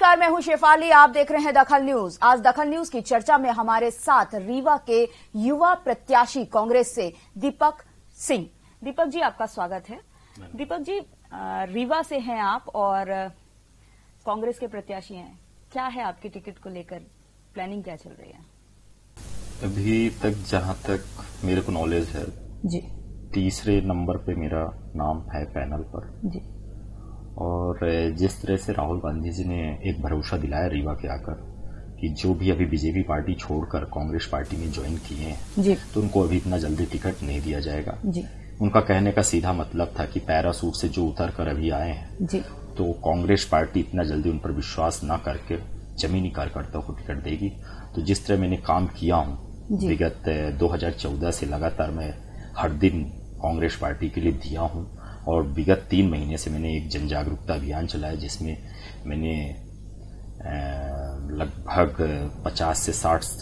नमस्कार मैं हूं शेफाली आप देख रहे हैं दखल न्यूज आज दखल न्यूज की चर्चा में हमारे साथ रीवा के युवा प्रत्याशी कांग्रेस से दीपक सिंह दीपक जी आपका स्वागत है दीपक जी रीवा से हैं आप और कांग्रेस के प्रत्याशी हैं क्या है आपकी टिकट को लेकर प्लानिंग क्या चल रही है अभी तक जहां तक मेरे को नॉलेज है जी तीसरे नंबर पे मेरा नाम है पैनल पर जी और जिस तरह से राहुल गांधी जी ने एक भरोसा दिलाया रीवा के आकर कि जो भी अभी बीजेपी पार्टी छोड़कर कांग्रेस पार्टी में ज्वाइन किए हैं तो उनको अभी इतना जल्दी टिकट नहीं दिया जाएगा जी। उनका कहने का सीधा मतलब था कि पैरासूट से जो उतर कर अभी आए हैं तो कांग्रेस पार्टी इतना जल्दी उन पर विश्वास न करके जमीनी कार्यकर्ताओं को टिकट देगी तो जिस तरह मैंने काम किया हूँ विगत दो से लगातार मैं हर दिन कांग्रेस पार्टी के लिए दिया हूँ और विगत तीन महीने से मैंने एक जन जागरूकता अभियान चलाया जिसमें मैंने लगभग 50 से 60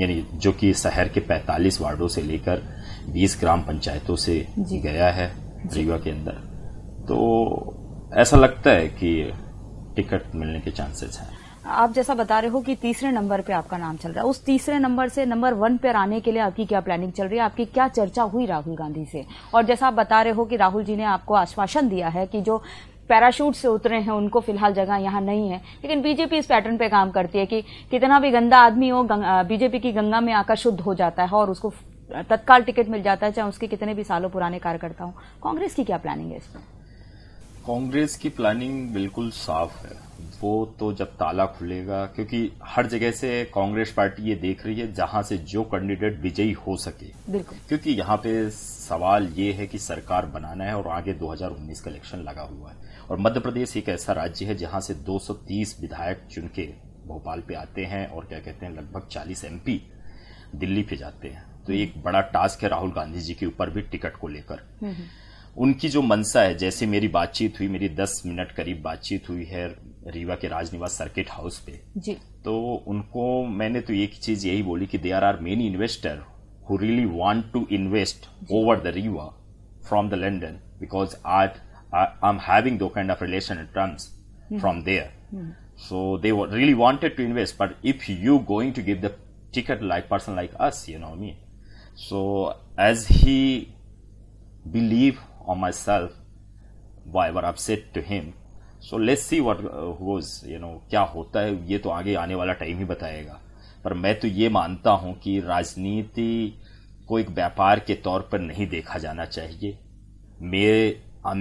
यानी जो कि शहर के 45 वार्डों से लेकर 20 ग्राम पंचायतों से गया है रीवा के अंदर तो ऐसा लगता है कि टिकट मिलने के चांसेस हैं आप जैसा बता रहे हो कि तीसरे नंबर पे आपका नाम चल रहा है उस तीसरे नंबर से नंबर वन पर आने के लिए आपकी क्या प्लानिंग चल रही है आपकी क्या चर्चा हुई राहुल गांधी से और जैसा आप बता रहे हो कि राहुल जी ने आपको आश्वासन दिया है कि जो पैराशूट से उतरे हैं उनको फिलहाल जगह यहाँ नहीं है लेकिन बीजेपी इस पैटर्न पे काम करती है कि कितना भी गंदा आदमी हो बीजेपी की गंगा में आकर शुद्ध हो जाता है और उसको तत्काल टिकट मिल जाता है चाहे उसके कितने भी सालों पुराने कार्यकर्ता हो कांग्रेस की क्या प्लानिंग है इसमें कांग्रेस की प्लानिंग बिल्कुल साफ है वो तो जब ताला खुलेगा क्योंकि हर जगह से कांग्रेस पार्टी ये देख रही है जहां से जो कैंडिडेट विजयी हो सके क्योंकि यहाँ पे सवाल ये है कि सरकार बनाना है और आगे 2019 का इलेक्शन लगा हुआ है और मध्य प्रदेश एक ऐसा राज्य है जहां से 230 विधायक चुनके भोपाल पे आते हैं और क्या कहते हैं लगभग 40 एमपी दिल्ली पे जाते हैं तो एक बड़ा टास्क है राहुल गांधी जी के ऊपर भी टिकट को लेकर हम्म, हम्म। उनकी जो मनसा है जैसे मेरी बातचीत हुई मेरी दस मिनट करीब बातचीत हुई है रीवा के राजनिवास सर्किट हाउस पे जी तो उनको मैंने तो एक चीज यही बोली कि they are are many investor who really want to invest over the Rewa from the London because at I am having two kind of relation terms from there so they really wanted to invest but if you going to give the ticket like person like us you know me so as he believe on myself why were upset to him so let's see what was you know क्या होता है ये तो आगे आने वाला time ही बताएगा पर मैं तो ये मानता हूँ कि राजनीति को एक व्यापार के तौर पर नहीं देखा जाना चाहिए मेरे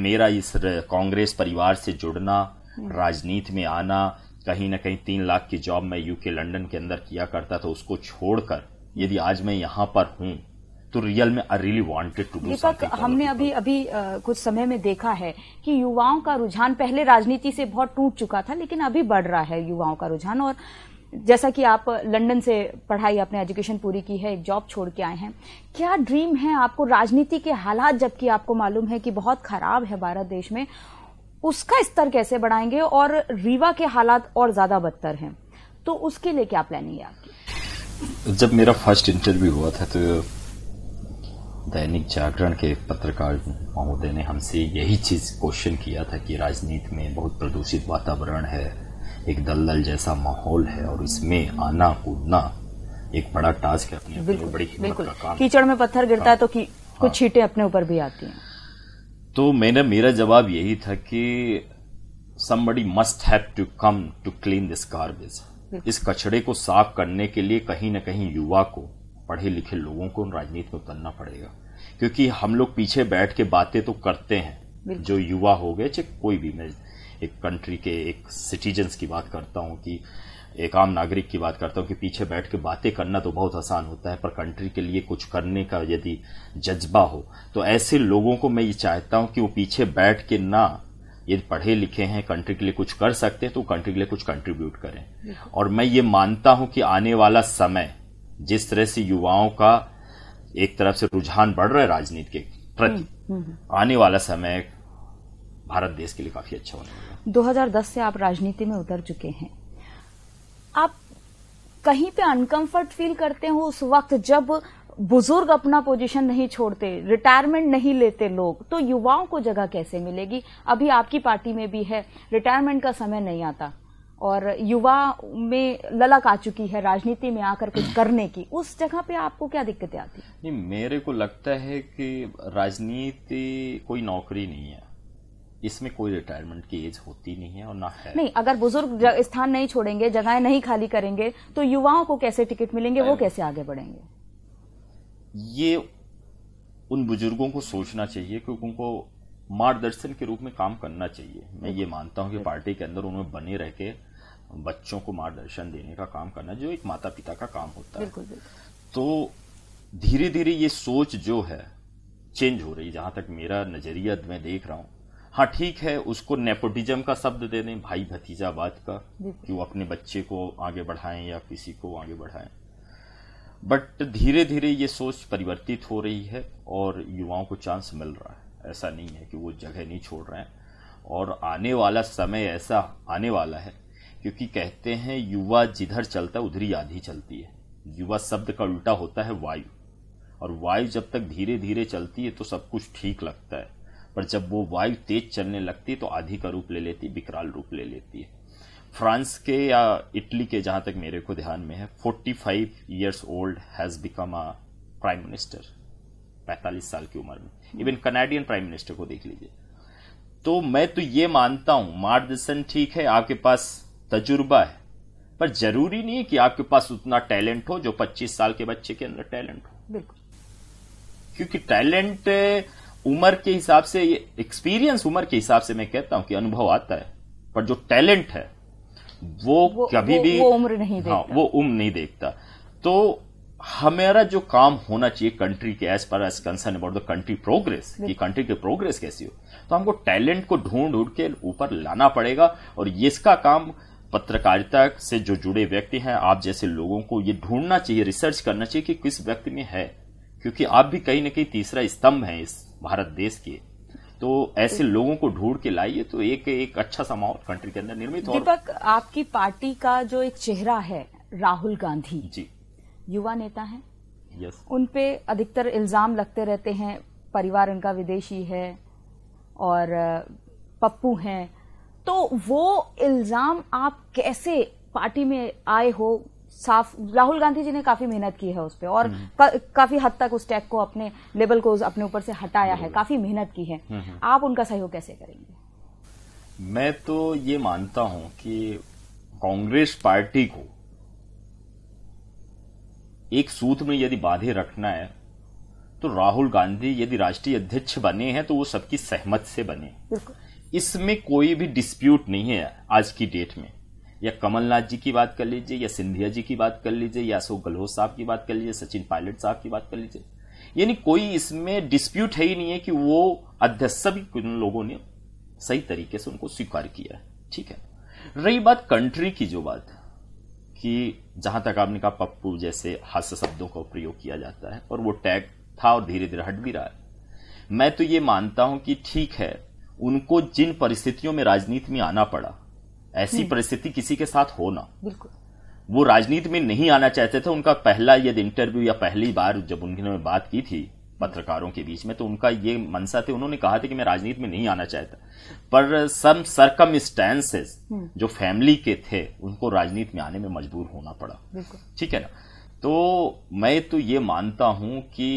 मेरा इस कांग्रेस परिवार से जुड़ना हम्म। राजनीति में आना कहीं ना कहीं तीन लाख की जॉब मैं यूके लंदन के अंदर किया करता था उसको छोड़कर यदि आज मैं यहाँ पर हूँ तो रियल में I really wanted to Deepak हमने अभी अभी कुछ समय में देखा है कि युवाओं का रुझान पहले राजनीति से बहुत टूट चुका था लेकिन अभी बढ़ रहा है युवाओं का रुझान और जैसा कि आप लंदन से पढ़ाई अपने एजुकेशन पूरी की है एक जॉब छोड़ के आए हैं क्या ड्रीम है आपको राजनीति के हालात जबकि आपको मालूम है कि बहुत खराब है भारत देश में उसका स्तर कैसे बढ़ाएंगे और रीवा के हालात और ज्यादा बदतर हैं तो उसके लिए क्या प्लानिंग है आपकी जब मेरा फर्स्ट इंटरव्यू हुआ था तो दैनिक जागरण के पत्रकार महोदय ने हमसे यही चीज़ क्वेश्चन किया था कि राजनीति में बहुत प्रदूषित वातावरण है एक दलदल जैसा माहौल है और इसमें आना कूदना एक बड़ा टास्क है अपने बिल्कुल, बड़ी बिल्कुल का काम कीचड़ में पत्थर गिरता है तो की, हाँ, कुछ छीटे अपने ऊपर भी आती हैं तो मैंने मेरा जवाब यही था कि somebody must have to come to clean this garbage इस कचड़े को साफ करने के लिए कहीं ना कहीं युवा को पढ़े लिखे लोगों को राजनीति में उतरना पड़ेगा क्योंकि हम लोग पीछे बैठ के बातें तो करते हैं जो युवा हो गए चाहे कोई भी मैं एक कंट्री के एक सिटीजन्स की बात करता हूँ कि एक आम नागरिक की बात करता हूँ कि पीछे बैठ के बातें करना तो बहुत आसान होता है पर कंट्री के लिए कुछ करने का यदि जज्बा हो तो ऐसे लोगों को मैं ये चाहता हूँ कि वो पीछे बैठ के ना यदि पढ़े लिखे हैं कंट्री के लिए कुछ कर सकते हैं तो कंट्री के लिए कुछ कंट्रीब्यूट करें और मैं ये मानता हूँ कि आने वाला समय जिस तरह से युवाओं का एक तरफ से रुझान बढ़ रहा है राजनीति के प्रति हम्म, हम्म, हम्म। आने वाला समय भारत देश के लिए काफी अच्छा होने वाला हजार 2010 से आप राजनीति में उतर चुके हैं आप कहीं पे अनकंफर्ट फील करते हो उस वक्त जब बुजुर्ग अपना पोजीशन नहीं छोड़ते रिटायरमेंट नहीं लेते लोग तो युवाओं को जगह कैसे मिलेगी अभी आपकी पार्टी में भी है रिटायरमेंट का समय नहीं आता और युवा में ललक आ चुकी है राजनीति में आकर कुछ करने की उस जगह पे आपको क्या दिक्कतें आती नहीं मेरे को लगता है कि राजनीति कोई नौकरी नहीं है इसमें कोई रिटायरमेंट की एज होती नहीं है और ना है नहीं अगर बुजुर्ग स्थान नहीं छोड़ेंगे जगहें नहीं खाली करेंगे तो युवाओं को कैसे टिकट मिलेंगे वो कैसे आगे बढ़ेंगे ये उन बुजुर्गों को सोचना चाहिए क्योंकि उनको मार्गदर्शन के रूप में काम करना चाहिए मैं ये मानता हूँ कि पार्टी के अंदर उन्हें बने रह के बच्चों को मार्गदर्शन देने का काम करना जो एक माता पिता का काम होता है तो धीरे धीरे ये सोच जो है चेंज हो रही जहां तक मेरा नजरिया मैं देख रहा हूँ हाँ ठीक है उसको नेपोटिज्म का शब्द दे दें भाई भतीजावाद का कि वो अपने बच्चे को आगे बढ़ाएं या किसी को आगे बढ़ाएं बट धीरे धीरे ये सोच परिवर्तित हो रही है और युवाओं को चांस मिल रहा है ऐसा नहीं है कि वो जगह नहीं छोड़ रहे हैं और आने वाला समय ऐसा आने वाला है क्योंकि कहते हैं युवा जिधर चलता है उधर ही आधी चलती है युवा शब्द का उल्टा होता है वायु और वायु जब तक धीरे धीरे चलती है तो सब कुछ ठीक लगता है पर जब वो वायु तेज चलने लगती है तो आधी का रूप ले लेती है विकराल रूप ले लेती है फ्रांस के या इटली के जहाँ तक मेरे को ध्यान में है 45 five years old has become a prime minister 45 साल की उम्र में इवन कनाडियन प्राइम मिनिस्टर को देख लीजिए तो मैं तो ये मानता हूँ मार्गदर्शन ठीक है आपके पास तजुर्बा है पर जरूरी नहीं कि आपके पास उतना टैलेंट हो जो 25 साल के बच्चे के अंदर टैलेंट हो बिल्कुल क्योंकि टैलेंट उम्र के हिसाब से ये एक्सपीरियंस उम्र के हिसाब से मैं कहता हूं कि अनुभव आता है पर जो टैलेंट है वो, वो कभी वो, भी वो उम्र नहीं हाँ, देखता हाँ, वो उम्र नहीं देखता तो हमारा जो काम होना चाहिए कंट्री के एज पर as concern about the country progress कि कंट्री की प्रोग्रेस कैसी हो तो हमको टैलेंट को ढूंढ ढूंढ के ऊपर लाना पड़ेगा और इसका काम पत्रकारिता से जो जुड़े व्यक्ति हैं आप जैसे लोगों को ये ढूंढना चाहिए रिसर्च करना चाहिए कि किस व्यक्ति में है क्योंकि आप भी कहीं ना कहीं तीसरा स्तंभ है इस भारत देश के तो ऐसे लोगों को ढूंढ के लाइए तो एक एक अच्छा सा माहौल कंट्री के अंदर निर्मित हो दीपक आपकी पार्टी का जो एक चेहरा है राहुल गांधी जी युवा नेता है यस उनपे अधिकतर इल्जाम लगते रहते हैं परिवार उनका विदेशी है और पप्पू हैं तो वो इल्जाम आप कैसे पार्टी में आए हो साफ राहुल गांधी जी ने काफी मेहनत की है उस पर और हम्म। का, काफी हद तक उस टैग को अपने लेबल को अपने ऊपर से हटाया है हम्म। काफी मेहनत की है हम्म, आप उनका सहयोग कैसे करेंगे मैं तो ये मानता हूं कि कांग्रेस पार्टी को एक सूत में यदि बांधे रखना है तो राहुल गांधी यदि राष्ट्रीय अध्यक्ष बने हैं तो वो सबकी सहमत से बने बिल्कुल इसमें कोई भी डिस्प्यूट नहीं है आज की डेट में या कमलनाथ जी की बात कर लीजिए या सिंधिया जी की बात कर लीजिए या अशोक गहलोत साहब की बात कर लीजिए सचिन पायलट साहब की बात कर लीजिए यानी कोई इसमें डिस्प्यूट है ही नहीं है कि वो अध्यक्ष भी उन लोगों ने सही तरीके से उनको स्वीकार किया है ठीक है रही बात कंट्री की जो बात कि जहां तक आपने कहा पप्पू जैसे हास्य शब्दों का प्रयोग किया जाता है और वो टैग था और धीरे धीरे हट भी रहा है मैं तो ये मानता हूं कि ठीक है उनको जिन परिस्थितियों में राजनीति में आना पड़ा ऐसी हम्म। परिस्थिति किसी के साथ होना बिल्कुल वो राजनीति में नहीं आना चाहते थे उनका पहला यदि इंटरव्यू या पहली बार जब उन्होंने बात की थी पत्रकारों के बीच में तो उनका ये मनसा थे उन्होंने कहा था कि मैं राजनीति में नहीं आना चाहता पर सम सरकम स्टैंसेस जो फैमिली के थे उनको राजनीति में आने में मजबूर होना पड़ा ठीक है ना तो मैं तो ये मानता हूं कि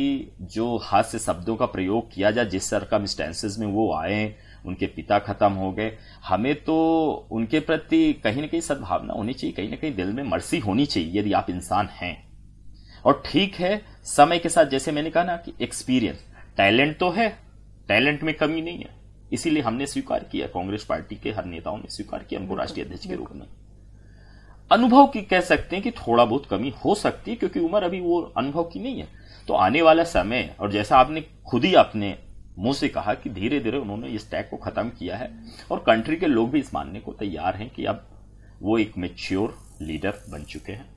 जो हास्य शब्दों का प्रयोग किया जाए जिस सरकम स्टैंसेस में वो आए उनके पिता खत्म हो गए हमें तो उनके प्रति कहीं ना कहीं सद्भावना होनी चाहिए कहीं ना कहीं दिल में मर्सी होनी चाहिए यदि आप इंसान हैं और ठीक है समय के साथ जैसे मैंने कहा ना कि एक्सपीरियंस टैलेंट तो है टैलेंट में कमी नहीं है इसीलिए हमने स्वीकार किया कांग्रेस पार्टी के हर नेताओं ने स्वीकार किया हमको राष्ट्रीय अध्यक्ष के रूप में अनुभव की कह सकते हैं कि थोड़ा बहुत कमी हो सकती है क्योंकि उम्र अभी वो अनुभव की नहीं है तो आने वाला समय और जैसा आपने खुद ही अपने मुंह से कहा कि धीरे धीरे उन्होंने इस टैग को खत्म किया है और कंट्री के लोग भी इस मानने को तैयार हैं कि अब वो एक मेच्योर लीडर बन चुके हैं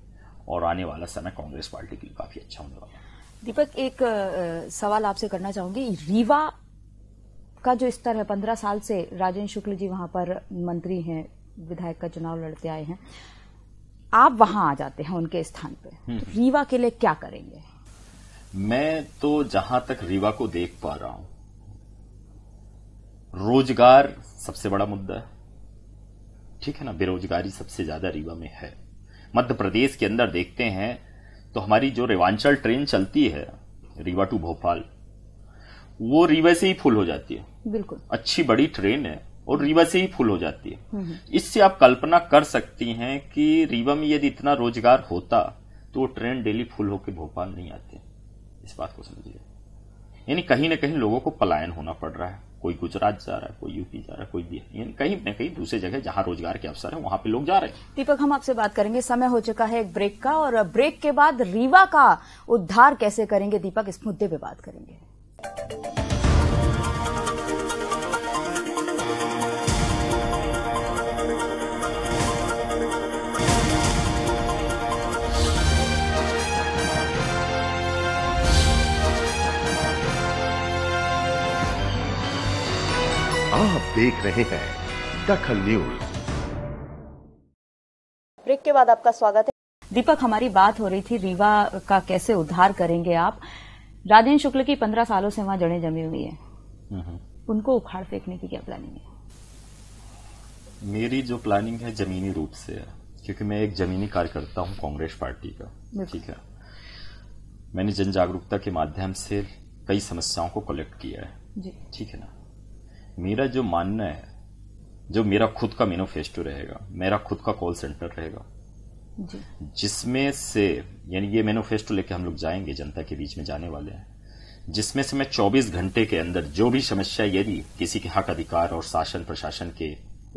और आने वाला समय कांग्रेस पार्टी के लिए काफी अच्छा होने वाला है दीपक एक सवाल आपसे करना चाहूंगी रीवा का जो स्तर है पंद्रह साल से राजेंद्र शुक्ल जी वहां पर मंत्री हैं विधायक का चुनाव लड़ते आए हैं आप वहां आ जाते हैं उनके स्थान पे हम्म। रीवा के लिए क्या करेंगे मैं तो जहां तक रीवा को देख पा रहा हूं रोजगार सबसे बड़ा मुद्दा है ठीक है ना बेरोजगारी सबसे ज्यादा रीवा में है मध्य प्रदेश के अंदर देखते हैं तो हमारी जो रेवांचल ट्रेन चलती है रीवा टू भोपाल वो रीवा से ही फुल हो जाती है बिल्कुल अच्छी बड़ी ट्रेन है और रीवा से ही फुल हो जाती है हम्म, हम्म। इससे आप कल्पना कर सकती हैं कि रीवा में यदि इतना रोजगार होता तो वो ट्रेन डेली फुल होकर भोपाल नहीं आती इस बात को समझिए यानी कहीं ना कहीं लोगों को पलायन होना पड़ रहा है कोई गुजरात जा रहा है कोई यूपी जा रहा है कोई बिहार यानी कहीं ना कहीं दूसरे जगह जहां रोजगार के अवसर है वहां पे लोग जा रहे हैं दीपक हम आपसे बात करेंगे समय हो चुका है एक ब्रेक का और ब्रेक के बाद रीवा का उद्धार कैसे करेंगे दीपक इस मुद्दे पे बात करेंगे देख रहे हैं दखल न्यूज ब्रेक के बाद आपका स्वागत है दीपक हमारी बात हो रही थी रीवा का कैसे उद्धार करेंगे आप राजेंद्र शुक्ल की पंद्रह सालों से वहां जड़ें जमी हुई है हम्म। उनको उखाड़ फेंकने की क्या प्लानिंग है मेरी जो प्लानिंग है जमीनी रूप से है क्योंकि मैं एक जमीनी कार्यकर्ता हूं कांग्रेस पार्टी का ठीक है मैंने जन जागरूकता के माध्यम से कई समस्याओं को कलेक्ट किया है ठीक है ना मेरा जो मानना है जो मेरा खुद का मेनोफेस्टो रहेगा मेरा खुद का कॉल सेंटर रहेगा जिसमें से यानी ये मैनोफेस्टो लेके हम लोग जाएंगे जनता के बीच में जाने वाले हैं जिसमें से मैं 24 घंटे के अंदर जो भी समस्या यदि किसी के हक अधिकार और शासन प्रशासन के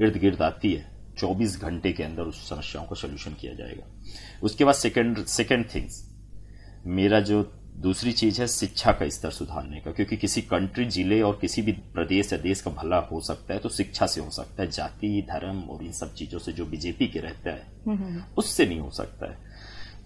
इर्द गिर्द आती है 24 घंटे के अंदर उस समस्याओं का सोल्यूशन किया जाएगा उसके बाद सेकेंड सेकेंड थिंग्स मेरा जो दूसरी चीज़ है शिक्षा का स्तर सुधारने का क्योंकि किसी कंट्री जिले और किसी भी प्रदेश या देश का भला हो सकता है तो शिक्षा से हो सकता है जाति धर्म और इन सब चीज़ों से जो बीजेपी के रहता है हम्म, हम्म, हम्म। उससे नहीं हो सकता है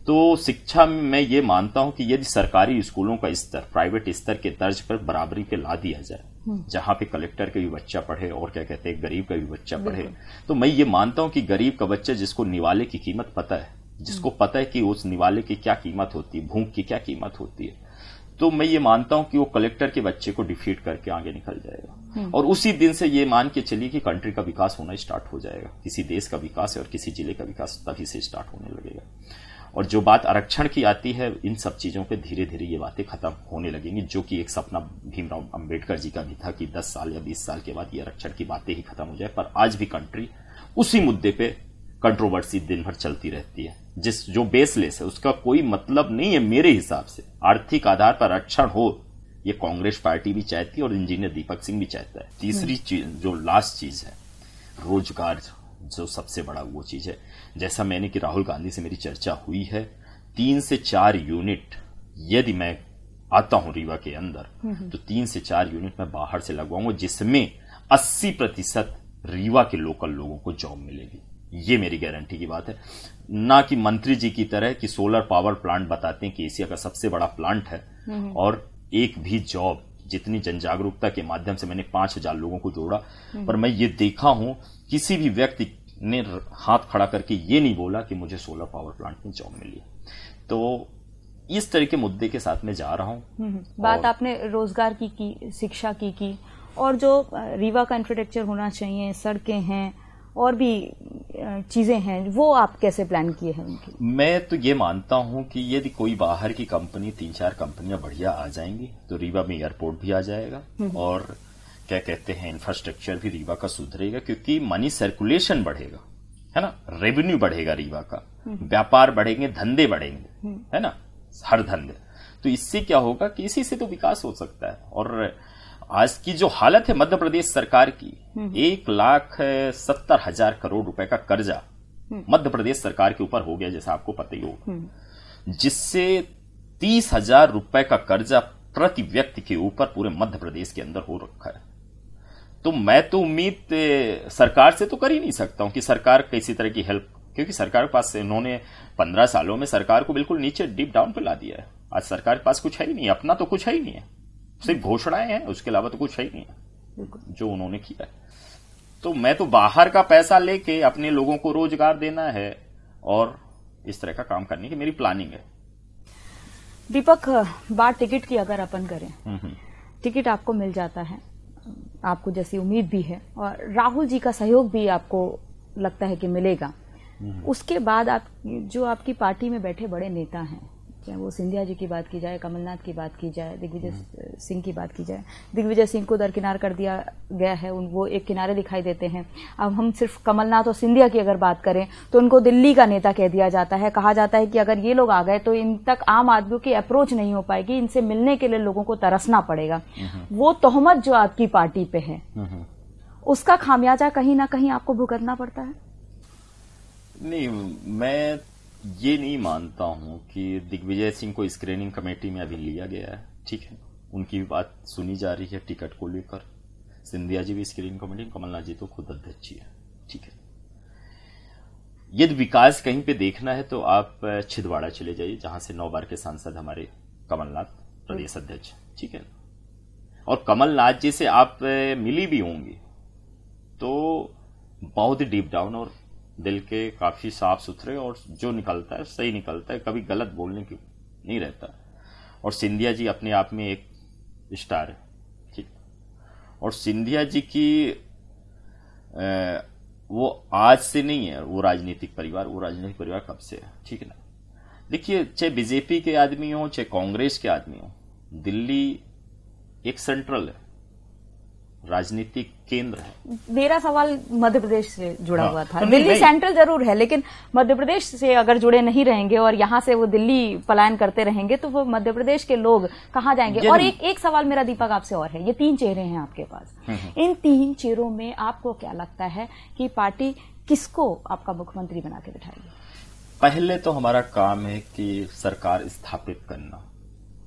तो शिक्षा में मैं ये मानता हूं कि यदि सरकारी स्कूलों का स्तर प्राइवेट स्तर के तर्ज पर बराबरी पे ला दिया जाए जहां पे कलेक्टर का भी बच्चा पढ़े और क्या कहते हैं गरीब का भी बच्चा पढ़े तो मैं ये मानता हूं कि गरीब का बच्चा जिसको निवाले की कीमत पता है जिसको पता है कि उस निवाले की क्या कीमत होती है भूख की क्या कीमत होती है तो मैं ये मानता हूं कि वो कलेक्टर के बच्चे को डिफीट करके आगे निकल जाएगा हम्म। और उसी दिन से ये मान के चलिए कि कंट्री का विकास होना स्टार्ट हो जाएगा किसी देश का विकास और किसी जिले का विकास तभी से स्टार्ट होने लगेगा और जो बात आरक्षण की आती है इन सब चीजों पे धीरे धीरे ये बातें खत्म होने लगेंगी जो कि एक सपना भीमराव अंबेडकर जी का भी था कि 10 साल या 20 साल के बाद ये आरक्षण की बातें ही खत्म हो जाए पर आज भी कंट्री उसी मुद्दे पे कंट्रोवर्सी दिन भर चलती रहती है जिस जो बेसलेस है उसका कोई मतलब नहीं है मेरे हिसाब से आर्थिक आधार पर आरक्षण अच्छा हो ये कांग्रेस पार्टी भी चाहती है और इंजीनियर दीपक सिंह भी चाहता है तीसरी हम्म। चीज जो लास्ट चीज है रोजगार जो सबसे बड़ा वो चीज है जैसा मैंने कि राहुल गांधी से मेरी चर्चा हुई है तीन से चार यूनिट यदि मैं आता हूं रीवा के अंदर हम्म। तो तीन से चार यूनिट मैं बाहर से लगवाऊंगा जिसमें अस्सी प्रतिशत रीवा के लोकल लोगों को जॉब मिलेगी ये मेरी गारंटी की बात है ना कि मंत्री जी की तरह कि सोलर पावर प्लांट बताते हैं कि एशिया का सबसे बड़ा प्लांट है हम्म। और एक भी जॉब जितनी जन जागरूकता के माध्यम से मैंने पांच हजार लोगों को जोड़ा हम्म। पर मैं ये देखा हूं किसी भी व्यक्ति ने हाथ खड़ा करके ये नहीं बोला कि मुझे सोलर पावर प्लांट में जॉब मिली तो इस तरह के मुद्दे के साथ में जा रहा हूँ हम्म। बात आपने रोजगार की की शिक्षा की की और जो रीवा का इंफ्रास्ट्रक्चर होना चाहिए सड़कें हैं और भी चीज़ें हैं वो आप कैसे प्लान किए हैं उनकी मैं तो ये मानता हूँ कि यदि कोई बाहर की कंपनी तीन चार कंपनियां बढ़िया आ जाएंगी तो रीवा में एयरपोर्ट भी आ जाएगा हम्म। और क्या कहते हैं इंफ्रास्ट्रक्चर भी रीवा का सुधरेगा क्योंकि मनी सर्कुलेशन बढ़ेगा है ना रेवेन्यू बढ़ेगा रीवा का हम्म। व्यापार बढ़ेंगे धंधे बढ़ेंगे हम्म। है ना हर धंधे तो इससे क्या होगा कि इसी से तो विकास हो सकता है और आज की जो हालत है मध्य प्रदेश सरकार की हम्म। एक लाख सत्तर हजार करोड़ रुपए का कर्जा हम्म। मध्य प्रदेश सरकार के ऊपर हो गया जैसा आपको पता ही होगा हम्म। जिससे तीस हजार रुपए का कर्जा प्रति व्यक्ति के ऊपर पूरे मध्य प्रदेश के अंदर हो रखा है तो मैं तो उम्मीद सरकार से तो कर ही नहीं सकता हूं कि सरकार किसी तरह की हेल्प क्योंकि सरकार के पास इन्होंने पंद्रह सालों में सरकार को बिल्कुल नीचे डीप डाउन पर ला दिया है आज सरकार के पास कुछ है ही नहीं अपना तो कुछ है ही नहीं है सिर्फ घोषणाएं हैं उसके अलावा तो कुछ है ही नहीं जो उन्होंने किया है तो मैं तो बाहर का पैसा लेके अपने लोगों को रोजगार देना है और इस तरह का काम करने की मेरी प्लानिंग है दीपक बात टिकट की अगर अपन करें हम्म, हम्म। टिकट आपको मिल जाता है आपको जैसी उम्मीद भी है और राहुल जी का सहयोग भी आपको लगता है कि मिलेगा हम्म, उसके बाद आप जो आपकी पार्टी में बैठे बड़े नेता हैं हैं वो सिंधिया जी की बात की जाए कमलनाथ की बात की जाए दिग्विजय हम्म। सिंह की बात की जाए दिग्विजय सिंह को दरकिनार कर दिया गया है उन वो एक किनारे दिखाई देते हैं अब हम सिर्फ कमलनाथ और सिंधिया की अगर बात करें तो उनको दिल्ली का नेता कह दिया जाता है कहा जाता है कि अगर ये लोग आ गए तो इन तक आम आदमियों की अप्रोच नहीं हो पाएगी इनसे मिलने के लिए लोगों को तरसना पड़ेगा हम्म। वो तोहमत जो आपकी पार्टी पे है हम्म। उसका खामियाजा कहीं ना कहीं आपको भुगतना पड़ता है नहीं मैं ये नहीं मानता हूं कि दिग्विजय सिंह को स्क्रीनिंग कमेटी में अभी लिया गया है ठीक है उनकी बात सुनी जा रही है टिकट को लेकर सिंधिया जी भी स्क्रीनिंग कमेटी कमलनाथ जी तो खुद अध्यक्ष ही है ठीक है यदि विकास कहीं पे देखना है तो आप छिदवाड़ा चले जाइए जहां से नौ बार के सांसद हमारे कमलनाथ प्रदेश अध्यक्ष ठीक है और कमलनाथ जी से आप मिली भी होंगी तो बहुत ही डीप डाउन और दिल के काफ़ी साफ़ सुथरे और जो निकलता है सही निकलता है कभी गलत बोलने की नहीं रहता और सिंधिया जी अपने आप में एक स्टार है ठीक और सिंधिया जी की आ, वो आज से नहीं है वो राजनीतिक परिवार वो राजनीतिक परिवार कब से है ठीक है ना देखिए चाहे बीजेपी के आदमी हो चाहे कांग्रेस के आदमी हो दिल्ली एक सेंट्रल है राजनीतिक केंद्र है मेरा सवाल मध्य प्रदेश से जुड़ा हाँ। हुआ था तो दिल्ली सेंट्रल जरूर है लेकिन मध्य प्रदेश से अगर जुड़े नहीं रहेंगे और यहाँ से वो दिल्ली पलायन करते रहेंगे तो वो मध्य प्रदेश के लोग कहाँ जाएंगे और एक एक सवाल मेरा दीपक आपसे और है ये तीन चेहरे हैं आपके पास हम्म, हम्म। इन तीन चेहरों में आपको क्या लगता है कि पार्टी किसको आपका मुख्यमंत्री बना के बिठाएगी पहले तो हमारा काम है कि सरकार स्थापित करना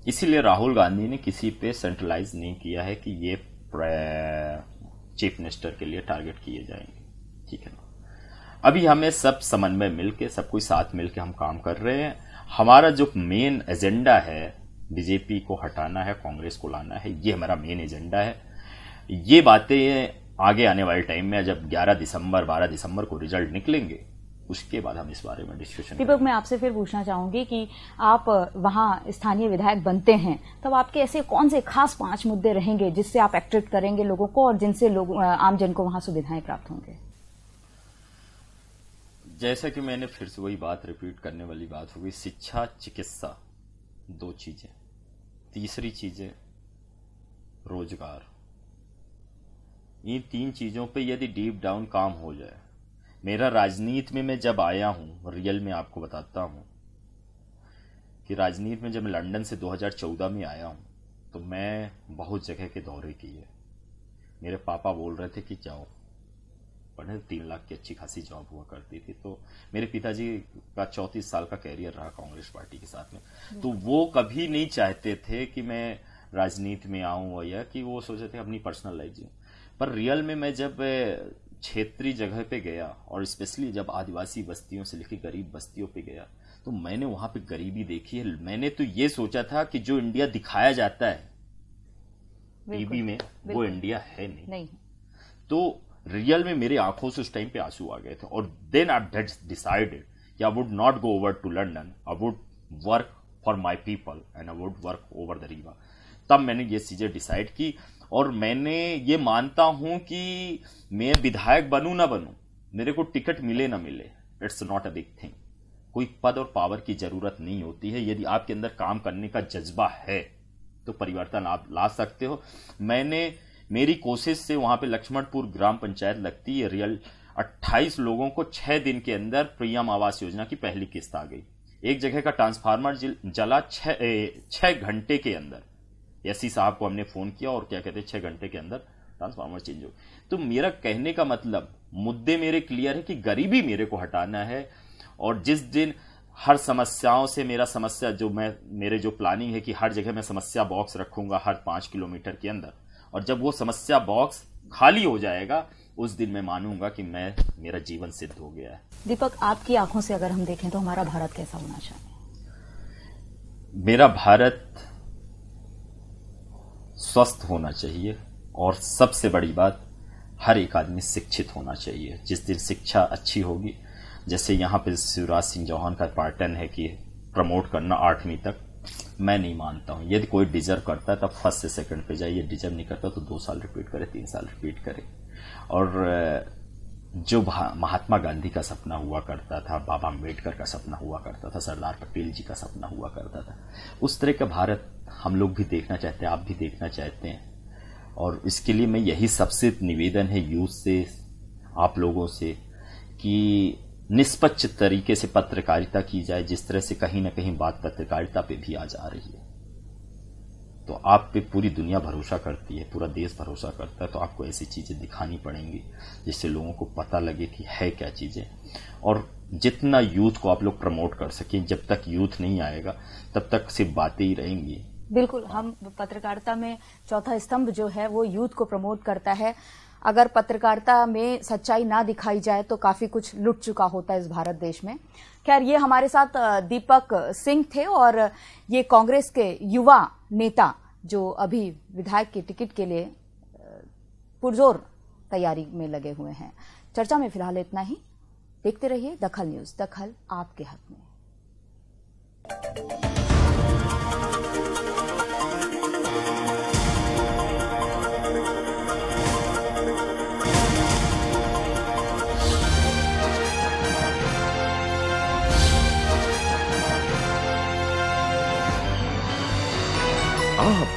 इसीलिए राहुल गांधी ने किसी पे सेंट्रलाइज नहीं किया है कि ये चीफ मिनिस्टर के लिए टारगेट किए जाएंगे ठीक है ना अभी हमें सब समन्वय मिल के सब कुछ साथ मिल के हम काम कर रहे हैं हमारा जो मेन एजेंडा है बीजेपी को हटाना है कांग्रेस को लाना है ये हमारा मेन एजेंडा है ये बातें आगे आने वाले टाइम में जब 11 दिसंबर 12 दिसंबर को रिजल्ट निकलेंगे उसके बाद हम इस बारे में डिस्कशन दीपक मैं आपसे फिर पूछना चाहूंगी कि आप वहाँ स्थानीय विधायक बनते हैं तब तो आपके ऐसे कौन से खास पांच मुद्दे रहेंगे जिससे आप एक्ट्रेक्ट करेंगे लोगों को और जिनसे लोग आमजन को वहाँ सुविधाएं प्राप्त होंगे जैसा कि मैंने फिर से वही बात रिपीट करने वाली बात होगी शिक्षा चिकित्सा दो चीजें तीसरी चीजें रोजगार इन तीन चीज़ों पे यदि डीप डाउन काम हो जाए मेरा राजनीति में मैं जब आया हूँ रियल में आपको बताता हूँ कि राजनीति में जब मैं लंदन से 2014 में आया हूँ तो मैं बहुत जगह के दौरे किए मेरे पापा बोल रहे थे कि जाओ पढ़े तो तीन लाख की अच्छी खासी जॉब हुआ करती थी तो मेरे पिताजी का चौंतीस साल का कैरियर रहा कांग्रेस पार्टी के साथ में तो वो कभी नहीं चाहते थे कि मैं राजनीति में आऊँ या कि वो सोचे थे अपनी पर्सनल लाइफ जी पर रियल में मैं जब क्षेत्रीय जगह पे गया और स्पेशली जब आदिवासी बस्तियों से लेके गरीब बस्तियों पे गया तो मैंने वहाँ पे गरीबी देखी है मैंने तो ये सोचा था कि जो इंडिया दिखाया जाता है टीवी में वो इंडिया है नहीं, नहीं। तो रियल में मेरे आंखों से उस टाइम पे आंसू आ गए थे और देन आई डिसाइडेड कि I would not go over to London I would work for my people and I would work over the river तब मैंने ये चीज़ें डिसाइड की और मैंने ये मानता हूं कि मैं विधायक बनू ना बनू मेरे को टिकट मिले ना मिले it's not a big thing कोई पद और पावर की जरूरत नहीं होती है यदि आपके अंदर काम करने का जज्बा है तो परिवर्तन आप ला सकते हो मैंने मेरी कोशिश से वहां पे लक्ष्मणपुर ग्राम पंचायत लगती है रियल 28 लोगों को छह दिन के अंदर प्रियम आवास योजना की पहली किस्त आ गई एक जगह का ट्रांसफार्मर जला छः घंटे के अंदर एस साहब को हमने फ़ोन किया और क्या कहते हैं छः घंटे के अंदर ट्रांसफार्मर चेंज हो तो मेरा कहने का मतलब मुद्दे मेरे क्लियर है कि गरीबी मेरे को हटाना है और जिस दिन हर समस्याओं से मेरा समस्या जो मैं मेरे जो प्लानिंग है कि हर जगह मैं समस्या बॉक्स रखूंगा हर पाँच किलोमीटर के अंदर और जब वो समस्या बॉक्स खाली हो जाएगा उस दिन मैं मानूंगा कि मैं मेरा जीवन सिद्ध हो गया है दीपक आपकी आंखों से अगर हम देखें तो हमारा भारत कैसा होना चाहिए मेरा भारत स्वस्थ होना चाहिए और सबसे बड़ी बात हर एक आदमी शिक्षित होना चाहिए जिस दिन शिक्षा अच्छी होगी जैसे यहाँ पर शिवराज सिंह चौहान का पार्टन है कि प्रमोट करना आठवीं तक मैं नहीं मानता हूँ यदि कोई डिजर्व करता है तो फर्स्ट से सेकंड पे जाइए डिजर्व नहीं करता तो दो साल रिपीट करे तीन साल रिपीट करे और जो महात्मा गांधी का सपना हुआ करता था बाबा अम्बेडकर का सपना हुआ करता था सरदार पटेल जी का सपना हुआ करता था उस तरह का भारत हम लोग भी देखना चाहते हैं आप भी देखना चाहते हैं और इसके लिए मैं यही सबसे निवेदन है यूथ से आप लोगों से कि निष्पक्ष तरीके से पत्रकारिता की जाए जिस तरह से कहीं ना कहीं बात पत्रकारिता पे भी आ जा रही है तो आप पे पूरी दुनिया भरोसा करती है पूरा देश भरोसा करता है तो आपको ऐसी चीज़ें दिखानी पड़ेंगी जिससे लोगों को पता लगे कि है क्या चीज़ें और जितना यूथ को आप लोग प्रमोट कर सकें जब तक यूथ नहीं आएगा तब तक सिर्फ बातें ही रहेंगी बिल्कुल हम पत्रकारिता में चौथा स्तंभ जो है वो यूथ को प्रमोट करता है अगर पत्रकारिता में सच्चाई ना दिखाई जाए तो काफी कुछ लुट चुका होता है इस भारत देश में खैर ये हमारे साथ दीपक सिंह थे और ये कांग्रेस के युवा नेता जो अभी विधायक की टिकट के लिए पुरजोर तैयारी में लगे हुए हैं चर्चा में फिलहाल इतना ही देखते रहिए दखल न्यूज दखल आपके हक में